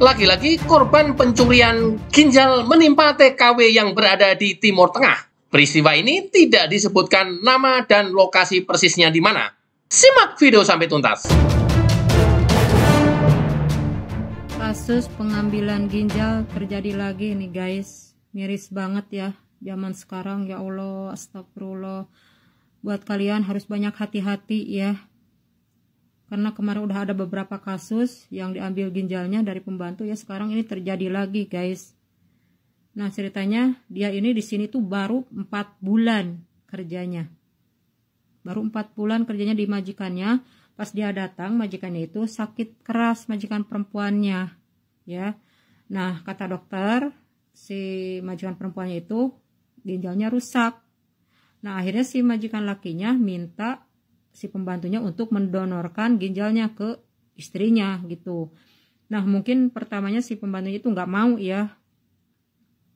Lagi-lagi korban pencurian ginjal menimpa TKW yang berada di Timur Tengah. Peristiwa ini tidak disebutkan nama dan lokasi persisnya di mana. Simak video sampai tuntas. Kasus pengambilan ginjal terjadi lagi nih guys. Miris banget ya zaman sekarang ya Allah astagfirullah. Buat kalian harus banyak hati-hati ya karena kemarin udah ada beberapa kasus yang diambil ginjalnya dari pembantu ya sekarang ini terjadi lagi guys nah ceritanya dia ini di sini tuh baru 4 bulan kerjanya baru 4 bulan kerjanya di majikannya pas dia datang majikannya itu sakit keras majikan perempuannya ya nah kata dokter si majikan perempuannya itu ginjalnya rusak nah akhirnya si majikan lakinya minta si pembantunya untuk mendonorkan ginjalnya ke istrinya gitu. Nah mungkin pertamanya si pembantunya itu nggak mau ya,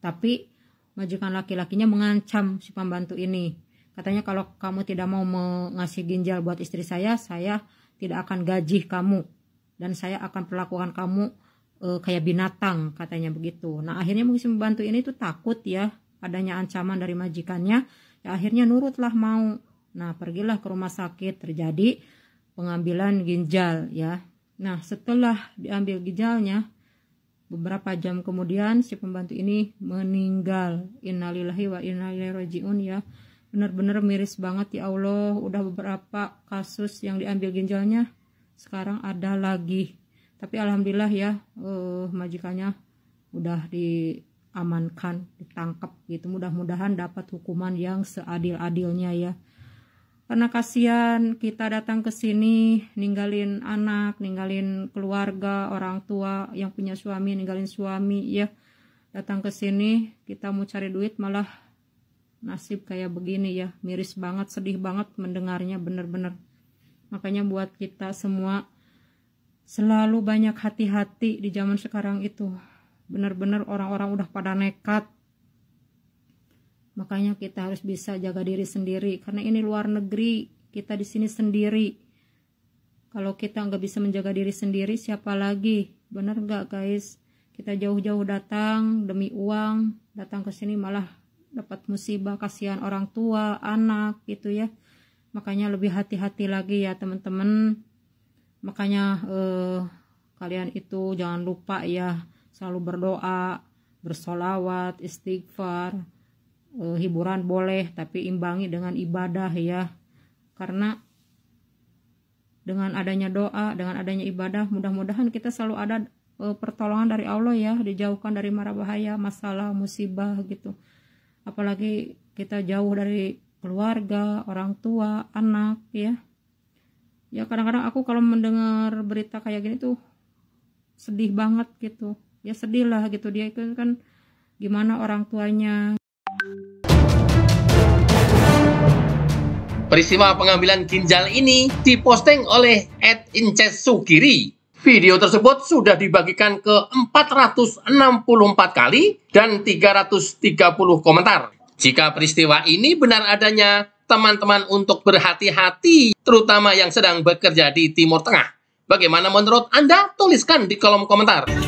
tapi majikan laki-lakinya mengancam si pembantu ini. Katanya kalau kamu tidak mau mengasih ginjal buat istri saya, saya tidak akan gaji kamu dan saya akan perlakukan kamu e, kayak binatang katanya begitu. Nah akhirnya mungkin si pembantu ini itu takut ya adanya ancaman dari majikannya, ya akhirnya nurutlah mau Nah, pergilah ke rumah sakit terjadi pengambilan ginjal ya. Nah, setelah diambil ginjalnya beberapa jam kemudian si pembantu ini meninggal. Innalillahi wa inna ilaihi rajiun ya. Benar-benar miris banget ya Allah. Udah beberapa kasus yang diambil ginjalnya sekarang ada lagi. Tapi alhamdulillah ya uh, majikannya udah diamankan, ditangkap gitu. Mudah-mudahan dapat hukuman yang seadil-adilnya ya karena kasihan kita datang ke sini ninggalin anak, ninggalin keluarga, orang tua yang punya suami, ninggalin suami ya. Datang ke sini kita mau cari duit malah nasib kayak begini ya. Miris banget, sedih banget mendengarnya bener-bener. Makanya buat kita semua selalu banyak hati-hati di zaman sekarang itu. Bener-bener orang-orang udah pada nekat Makanya kita harus bisa jaga diri sendiri karena ini luar negeri, kita di sini sendiri. Kalau kita nggak bisa menjaga diri sendiri, siapa lagi? Benar nggak guys? Kita jauh-jauh datang demi uang, datang ke sini malah dapat musibah, kasihan orang tua, anak gitu ya. Makanya lebih hati-hati lagi ya teman-teman. Makanya eh, kalian itu jangan lupa ya selalu berdoa, bersolawat, istighfar, e, hiburan boleh tapi imbangi dengan ibadah ya karena dengan adanya doa dengan adanya ibadah mudah-mudahan kita selalu ada e, pertolongan dari Allah ya dijauhkan dari mara bahaya masalah musibah gitu apalagi kita jauh dari keluarga orang tua anak ya ya kadang-kadang aku kalau mendengar berita kayak gini tuh sedih banget gitu ya sedih lah gitu dia itu kan gimana orang tuanya Peristiwa pengambilan ginjal ini diposting oleh Ed Inces Sukiri. Video tersebut sudah dibagikan ke 464 kali dan 330 komentar. Jika peristiwa ini benar adanya, teman-teman untuk berhati-hati, terutama yang sedang bekerja di Timur Tengah. Bagaimana menurut Anda? Tuliskan di kolom komentar.